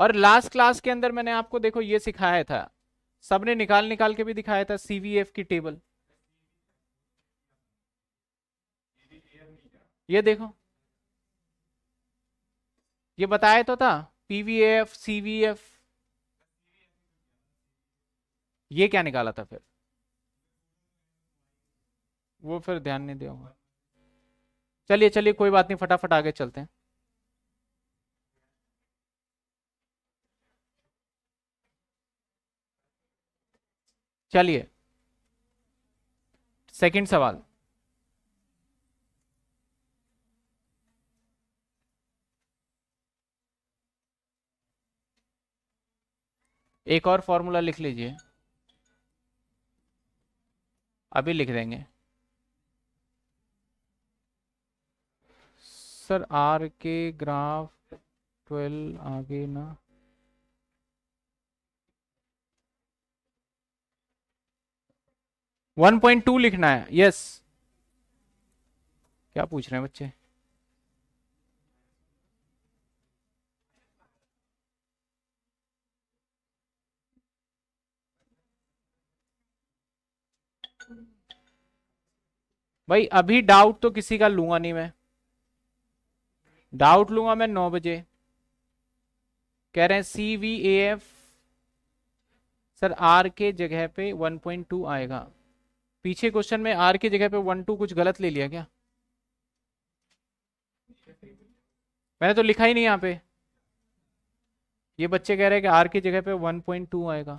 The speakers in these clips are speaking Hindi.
और लास्ट क्लास के अंदर मैंने आपको देखो ये सिखाया था सबने निकाल निकाल के भी दिखाया था सीवीएफ की टेबल ये देखो ये बताया तो था पीवीएफ सीवीएफ ये क्या निकाला था फिर वो फिर ध्यान नहीं दिया चलिए चलिए कोई बात नहीं फटाफट आगे चलते हैं चलिए सेकंड सवाल एक और फॉर्मूला लिख लीजिए अभी लिख देंगे sir R K graph twelve आगे ना 1.2 लिखना है यस क्या पूछ रहे हैं बच्चे भाई अभी डाउट तो किसी का लूंगा नहीं मैं डाउट लूंगा मैं नौ बजे कह रहे हैं C V A F sir R K जगह पे 1.2 आएगा पीछे क्वेश्चन में आर की जगह पे वन टू कुछ गलत ले लिया क्या मैंने तो लिखा ही नहीं यहाँ पे ये बच्चे कह रहे हैं कि आर की जगह पे टू आएगा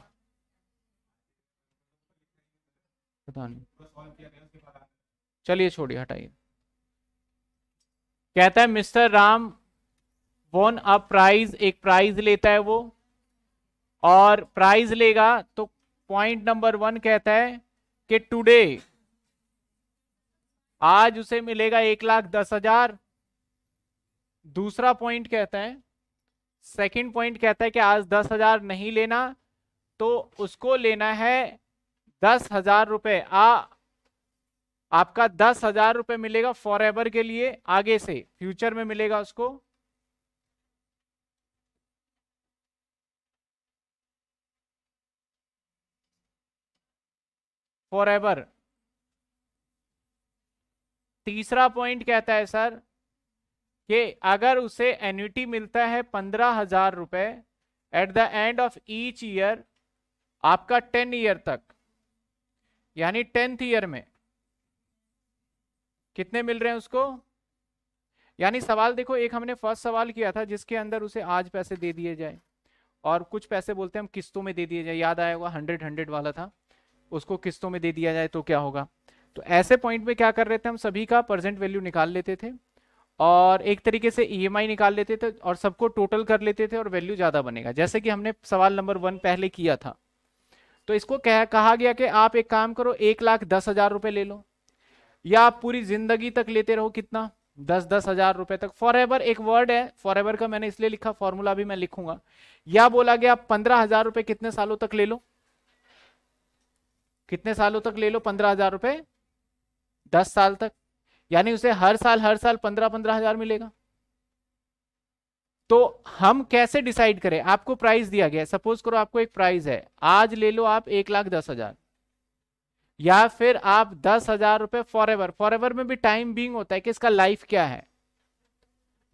पता नहीं चलिए छोड़िए हटाइए कहता है मिस्टर राम वोन अ प्राइज एक प्राइज लेता है वो और प्राइज लेगा तो पॉइंट नंबर वन कहता है कि टुडे आज उसे मिलेगा एक लाख दस हजार दूसरा पॉइंट कहता है सेकंड पॉइंट कहता है कि आज दस हजार नहीं लेना तो उसको लेना है दस हजार रुपये आ आपका दस हजार रुपये मिलेगा फॉर एवर के लिए आगे से फ्यूचर में मिलेगा उसको फॉर एवर तीसरा पॉइंट कहता है सर कि अगर उसे एन्यूटी मिलता है पंद्रह हजार रुपए at the end of each year आपका टेन ईयर तक यानी टेंथ ईयर में कितने मिल रहे हैं उसको यानी सवाल देखो एक हमने फर्स्ट सवाल किया था जिसके अंदर उसे आज पैसे दे दिए जाए और कुछ पैसे बोलते हैं हम किस्तों में दे दिए जाए याद आया हुआ हंड्रेड हंड्रेड वाला था उसको किस्तों में दे दिया जाए तो क्या होगा तो ऐसे पॉइंट में क्या कर रहे थे हम सभी का प्रेजेंट वैल्यू निकाल लेते थे और एक तरीके से ईएमआई e निकाल लेते थे और सबको टोटल कर लेते थे और वैल्यू ज़्यादा बनेगा जैसे कि हमने सवाल नंबर वन पहले किया था तो इसको कह कहा गया कि आप एक काम करो एक लाख दस हज़ार रुपए ले लो या आप पूरी ज़िंदगी तक लेते रहो कितना दस दस हज़ार रुपए तक फॉर एवर एक वर्ड है फॉर एवर का मैंने इसलिए लिखा फॉर्मूला भी मैं लिखूंगा या बोला गया आप पंद्रह हज़ार रुपए कितने सालों तक ले लो कितने सालों तक ले लो पंद्रह हजार रुपये दस साल तक यानी उसे हर साल हर साल पंद्रह पंद्रह हजार मिलेगा तो हम कैसे डिसाइड करें आपको प्राइस दिया गया सपोज करो आपको एक प्राइस है आज ले लो आप एक लाख दस हजार या फिर आप दस हजार रुपए फॉर एवर फॉर एवर में भी टाइम बींग होता है कि इसका लाइफ क्या है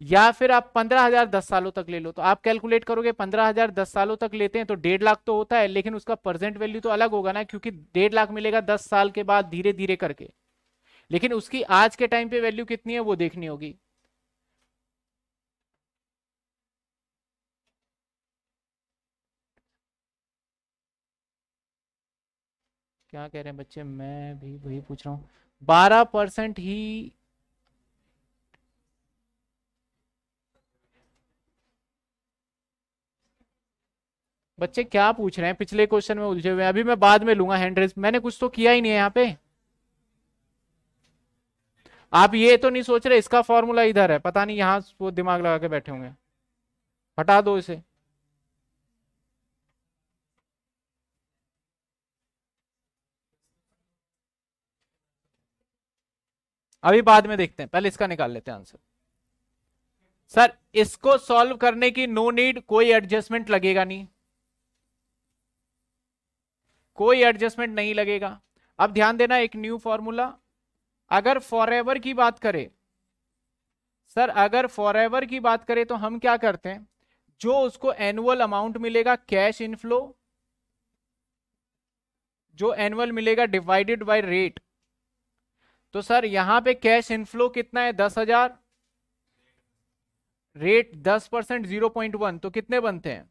या फिर आप पंद्रह हजार दस सालों तक ले लो तो आप कैलकुलेट करोगे पंद्रह हजार दस सालों तक लेते हैं तो डेढ़ लाख तो होता है लेकिन उसका प्रेजेंट वैल्यू तो अलग होगा ना क्योंकि डेढ़ लाख मिलेगा दस साल के बाद धीरे धीरे करके लेकिन उसकी आज के टाइम पे वैल्यू कितनी है वो देखनी होगी क्या कह रहे हैं बच्चे मैं भी वही पूछ रहा हूँ बारह परसेंट ही बच्चे क्या पूछ रहे हैं पिछले क्वेश्चन में उलझे हुए अभी मैं बाद में लूंगा हैंड रेस मैंने कुछ तो किया ही नहीं है यहाँ पे आप ये तो नहीं सोच रहे इसका फॉर्मूला इधर है पता नहीं यहां वो दिमाग लगा के बैठे होंगे हटा दो इसे अभी बाद में देखते हैं पहले इसका निकाल लेते हैं आंसर सर इसको सॉल्व करने की नो no नीड कोई एडजस्टमेंट लगेगा नहीं कोई एडजस्टमेंट नहीं लगेगा अब ध्यान देना एक न्यू फॉर्मूला अगर फॉर की बात करें सर अगर फॉर की बात करें तो हम क्या करते हैं जो उसको एनुअल अमाउंट मिलेगा कैश इनफ्लो जो एनुअल मिलेगा डिवाइडेड बाय रेट तो सर यहां पे कैश इनफ्लो कितना है दस हजार रेट दस परसेंट जीरो पॉइंट वन तो कितने बनते हैं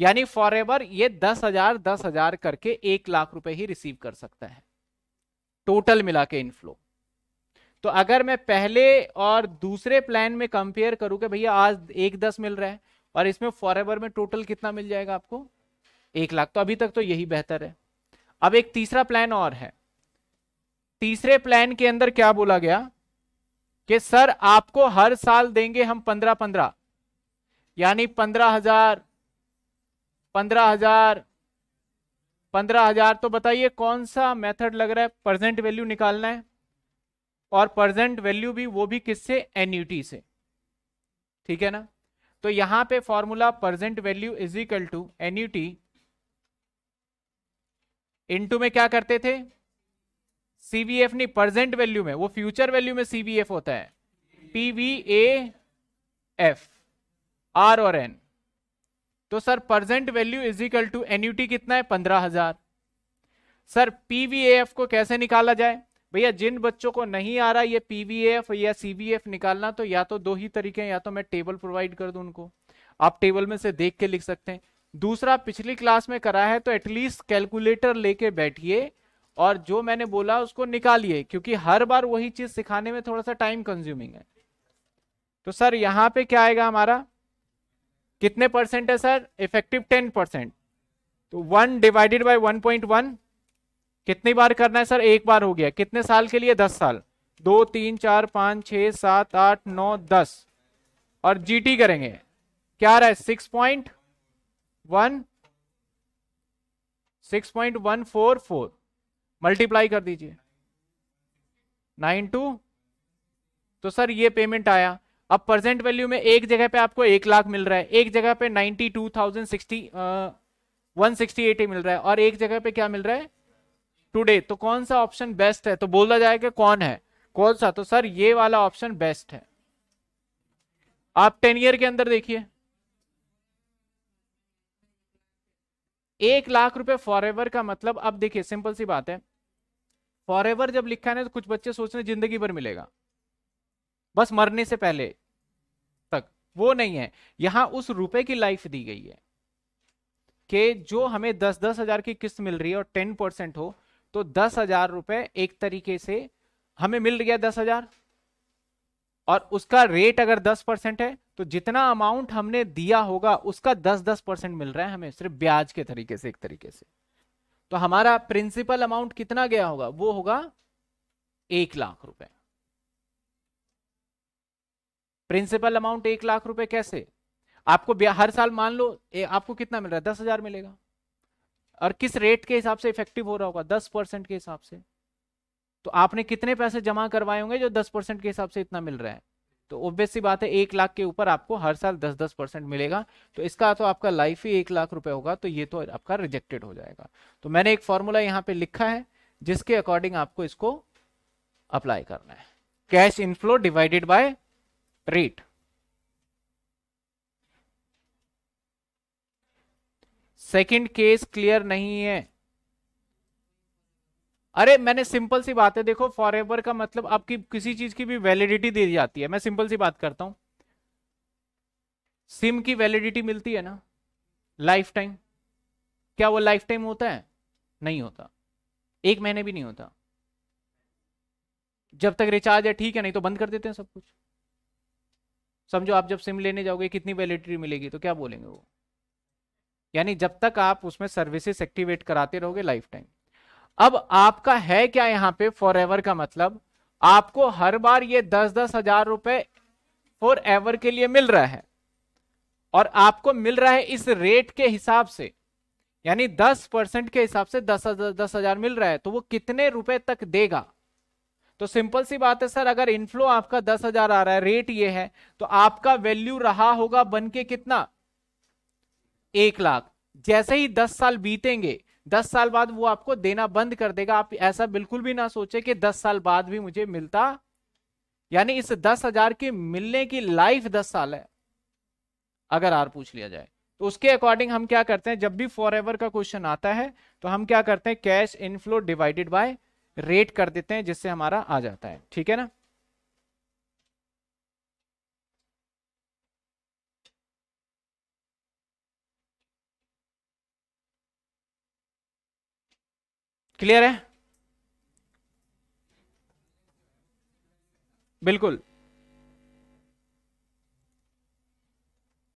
यानी फॉर एवर ये दस हजार दस हजार करके एक लाख रुपए ही रिसीव कर सकता है टोटल मिला के इनफ्लो तो अगर मैं पहले और दूसरे प्लान में कंपेयर करूं कि भैया आज एक दस मिल रहा है और इसमें फॉर एवर में टोटल कितना मिल जाएगा आपको एक लाख तो अभी तक तो यही बेहतर है अब एक तीसरा प्लान और है तीसरे प्लान के अंदर क्या बोला गया कि सर आपको हर साल देंगे हम पंद्रह पंद्रह यानी पंद्रह हजार पंद्रह हजार पंद्रह हजार तो बताइए कौन सा मेथड लग रहा है प्रेजेंट वैल्यू निकालना है और प्रेजेंट वैल्यू भी वो भी किससे एन्यूटी से ठीक है ना तो यहां पे formula present value is equal to annuity into में क्या करते थे सीवीएफ नहीं प्रेजेंट वैल्यू में वो फ्यूचर वैल्यू में सीवीएफ होता है पीवीएफ एफ आर और एन तो sir present value is equal to annuity कितना है पंद्रह हजार सर पीवीएफ को कैसे निकाला जाए भैया जिन बच्चों को नहीं आ रहा ये पीवीएफ या सीवीएफ निकालना तो या तो दो ही तरीके हैं या तो मैं टेबल प्रोवाइड कर दूं उनको आप टेबल में से देख के लिख सकते हैं दूसरा पिछली क्लास में करा है तो एटलीस्ट कैलकुलेटर लेके बैठिए और जो मैंने बोला उसको निकालिए क्योंकि हर बार वही चीज सिखाने में थोड़ा सा टाइम कंज्यूमिंग है तो सर यहाँ पे क्या आएगा हमारा कितने परसेंट है सर इफेक्टिव टेन परसेंट तो one divided by one point one कितनी बार करना है सर एक बार हो गया कितने साल के लिए दस साल दो तीन चार पाँच छ सात आठ नौ दस और जीटी करेंगे क्या रहा है six point one six point one four four multiply कर दीजिए नाइन टू तो सर ये पेमेंट आया अब प्रेजेंट वैल्यू में एक जगह पे आपको एक लाख मिल रहा है एक जगह पे ninety two thousand sixty one sixty eight ही मिल रहा है और एक जगह पे क्या मिल रहा है टुडे तो कौन सा ऑप्शन बेस्ट है तो बोला जाएगा कौन है कौन सा तो सर ये वाला ऑप्शन बेस्ट है आप टेन ईयर के अंदर देखिए एक लाख रुपए फॉर का मतलब अब देखिए सिंपल सी बात है फॉर जब लिखा है ना तो कुछ बच्चे सोच रहे जिंदगी भर मिलेगा बस मरने से पहले तक वो नहीं है यहां उस रुपए की लाइफ दी गई है कि जो हमें दस दस हजार की किस्त मिल रही है और टेन परसेंट हो तो दस हजार रुपए एक तरीके से हमें मिल गया दस हजार और उसका रेट अगर दस परसेंट है तो जितना अमाउंट हमने दिया होगा उसका दस दस परसेंट मिल रहा है हमें सिर्फ ब्याज के तरीके से एक तरीके से तो हमारा प्रिंसिपल अमाउंट कितना गया होगा वो होगा एक लाख रुपए प्रिंसिपल अमाउंट एक लाख रुपए कैसे आपको हर साल मान लो ए, आपको कितना मिल रहा है दस हजार मिलेगा और किस रेट के हिसाब से इफेक्टिव हो रहा होगा दस परसेंट के हिसाब से तो आपने कितने पैसे जमा करवाए होंगे जो दस परसेंट के हिसाब से इतना मिल रहा है तो ऑब्वियस सी बात है एक लाख के ऊपर आपको हर साल दस दस परसेंट मिलेगा तो इसका तो आपका लाइफ ही एक लाख रुपए होगा तो ये तो आपका रिजेक्टेड हो जाएगा तो मैंने एक फॉर्मूला यहाँ पे लिखा है जिसके अकॉर्डिंग आपको इसको अप्लाई करना है cash inflow divided by rate. Second case clear नहीं है अरे मैंने सिंपल सी बात है देखो फॉर एवर का मतलब आपकी किसी चीज की भी वैलिडिटी दी जाती है मैं सिंपल सी बात करता हूं सिम की वैलिडिटी मिलती है ना लाइफ टाइम क्या वो लाइफ टाइम होता है नहीं होता एक महीने भी नहीं होता जब तक रिचार्ज है ठीक है नहीं तो बंद कर देते हैं सब कुछ समझो आप जब सिम लेने जाओगे कितनी वैलिडिटी मिलेगी तो क्या बोलेंगे वो यानी जब तक आप उसमें सर्विसेस एक्टिवेट कराते रहोगे लाइफ टाइम अब आपका है क्या यहाँ पे फॉर एवर का मतलब आपको हर बार ये दस दस हजार रुपए फॉर एवर के लिए मिल रहा है और आपको मिल रहा है इस रेट के हिसाब से यानी दस परसेंट के हिसाब से दस हजार दस हजार मिल रहा है तो वो कितने रुपए तक देगा तो सिंपल सी बात है सर अगर इनफ्लो आपका दस हजार आ रहा है रेट ये है तो आपका वैल्यू रहा होगा बन के कितना एक लाख जैसे ही दस साल बीतेंगे दस साल बाद वो आपको देना बंद कर देगा आप ऐसा बिल्कुल भी ना सोचे कि दस साल बाद भी मुझे मिलता यानी इस दस हजार के मिलने की लाइफ दस साल है अगर आर पूछ लिया जाए तो उसके अकॉर्डिंग हम क्या करते हैं जब भी फॉर का क्वेश्चन आता है तो हम क्या करते हैं cash inflow divided by rate कर देते हैं जिससे हमारा आ जाता है ठीक है ना क्लियर है बिल्कुल